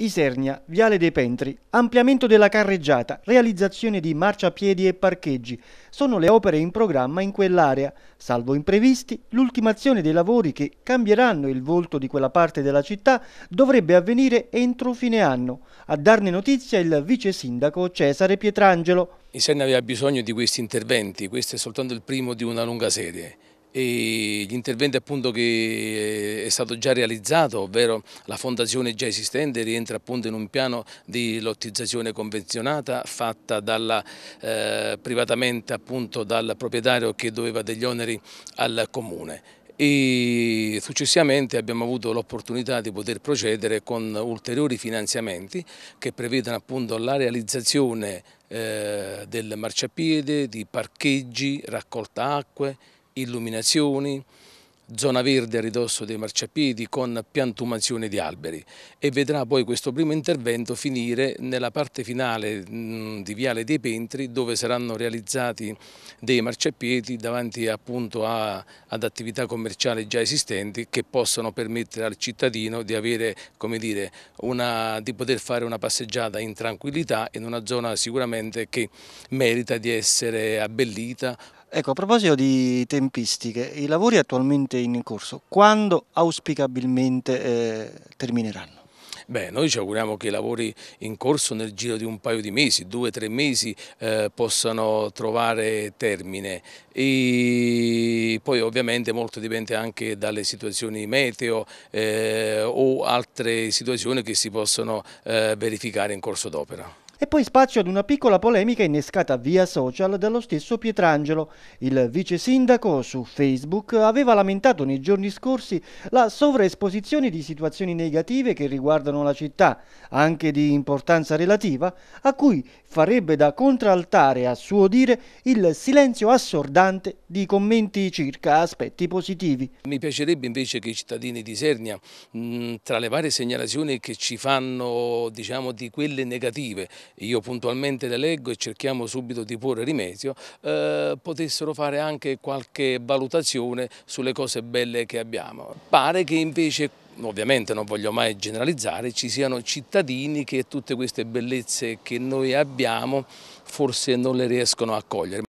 Isernia, Viale dei Pentri, ampliamento della carreggiata, realizzazione di marciapiedi e parcheggi sono le opere in programma in quell'area, salvo imprevisti, l'ultimazione dei lavori che cambieranno il volto di quella parte della città dovrebbe avvenire entro fine anno. A darne notizia il vice sindaco Cesare Pietrangelo. Isernia aveva bisogno di questi interventi, questo è soltanto il primo di una lunga serie e gli interventi appunto che eh, è stato già realizzato, ovvero la fondazione già esistente rientra appunto in un piano di lottizzazione convenzionata fatta dalla, eh, privatamente appunto dal proprietario che doveva degli oneri al comune e successivamente abbiamo avuto l'opportunità di poter procedere con ulteriori finanziamenti che prevedono appunto la realizzazione eh, del marciapiede, di parcheggi, raccolta acque, illuminazioni, zona verde a ridosso dei marciapiedi con piantumazione di alberi e vedrà poi questo primo intervento finire nella parte finale mm, di Viale dei Pentri dove saranno realizzati dei marciapiedi davanti appunto a, ad attività commerciali già esistenti che possano permettere al cittadino di, avere, come dire, una, di poter fare una passeggiata in tranquillità in una zona sicuramente che merita di essere abbellita Ecco, a proposito di tempistiche, i lavori attualmente in corso, quando auspicabilmente eh, termineranno? Beh, noi ci auguriamo che i lavori in corso nel giro di un paio di mesi, due o tre mesi, eh, possano trovare termine. E poi ovviamente molto dipende anche dalle situazioni meteo eh, o altre situazioni che si possono eh, verificare in corso d'opera. E poi spazio ad una piccola polemica innescata via social dallo stesso Pietrangelo. Il vice sindaco su Facebook aveva lamentato nei giorni scorsi la sovraesposizione di situazioni negative che riguardano la città, anche di importanza relativa, a cui farebbe da contraltare, a suo dire, il silenzio assordante di commenti circa aspetti positivi. Mi piacerebbe invece che i cittadini di Sernia, tra le varie segnalazioni che ci fanno diciamo, di quelle negative, io puntualmente le leggo e cerchiamo subito di porre rimedio, eh, potessero fare anche qualche valutazione sulle cose belle che abbiamo. Pare che invece ovviamente non voglio mai generalizzare, ci siano cittadini che tutte queste bellezze che noi abbiamo forse non le riescono a cogliere.